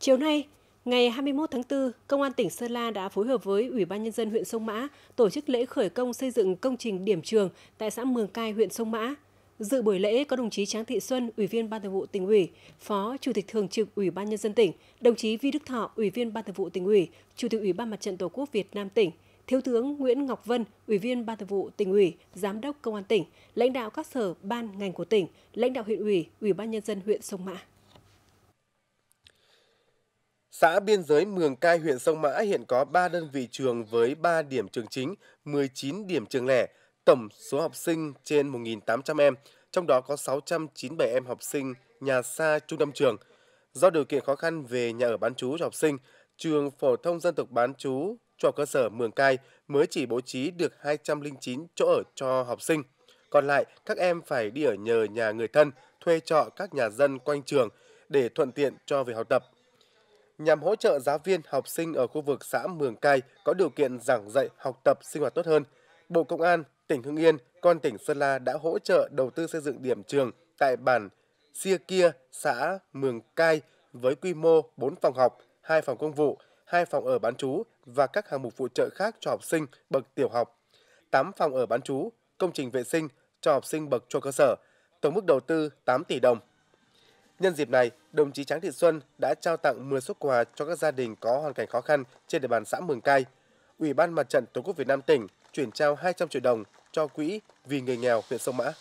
Chiều nay, ngày 21 tháng 4, Công an tỉnh Sơn La đã phối hợp với Ủy ban Nhân dân huyện Sông Mã tổ chức lễ khởi công xây dựng công trình điểm trường tại xã Mường Cai, huyện Sông Mã. Dự buổi lễ có đồng chí Tráng Thị Xuân, Ủy viên Ban Thường vụ tỉnh ủy, Phó Chủ tịch Thường trực Ủy ban Nhân dân tỉnh, đồng chí Vi Đức Thọ, Ủy viên Ban Thường vụ tỉnh ủy, Chủ tịch Ủy ban Mặt trận Tổ quốc Việt Nam tỉnh, Thiếu tướng Nguyễn Ngọc Vân, Ủy viên Ban Thường vụ tỉnh ủy, Giám đốc Công an tỉnh, lãnh đạo các sở ban ngành của tỉnh, lãnh đạo huyện ủy, Ủy ban Nhân dân huyện Sông Mã. Xã biên giới Mường Cai, huyện Sông Mã hiện có 3 đơn vị trường với 3 điểm trường chính, 19 điểm trường lẻ, tổng số học sinh trên 1.800 em, trong đó có 697 em học sinh nhà xa trung tâm trường. Do điều kiện khó khăn về nhà ở bán trú cho học sinh, trường phổ thông dân tộc bán trú cho cơ sở Mường Cai mới chỉ bố trí được 209 chỗ ở cho học sinh. Còn lại, các em phải đi ở nhờ nhà người thân, thuê trọ các nhà dân quanh trường để thuận tiện cho việc học tập nhằm hỗ trợ giáo viên, học sinh ở khu vực xã Mường Cai có điều kiện giảng dạy, học tập, sinh hoạt tốt hơn. Bộ Công an, tỉnh Hưng Yên, con tỉnh Sơn La đã hỗ trợ đầu tư xây dựng điểm trường tại bản Sia Kia, xã Mường Cai với quy mô 4 phòng học, 2 phòng công vụ, 2 phòng ở bán trú và các hạng mục phụ trợ khác cho học sinh bậc tiểu học, 8 phòng ở bán trú, công trình vệ sinh cho học sinh bậc cho cơ sở, tổng mức đầu tư 8 tỷ đồng. Nhân dịp này, đồng chí Tráng Thị Xuân đã trao tặng 10 xuất quà cho các gia đình có hoàn cảnh khó khăn trên địa bàn xã Mường Cai. Ủy ban Mặt trận Tổ quốc Việt Nam tỉnh chuyển trao 200 triệu đồng cho quỹ vì người nghèo huyện Sông Mã.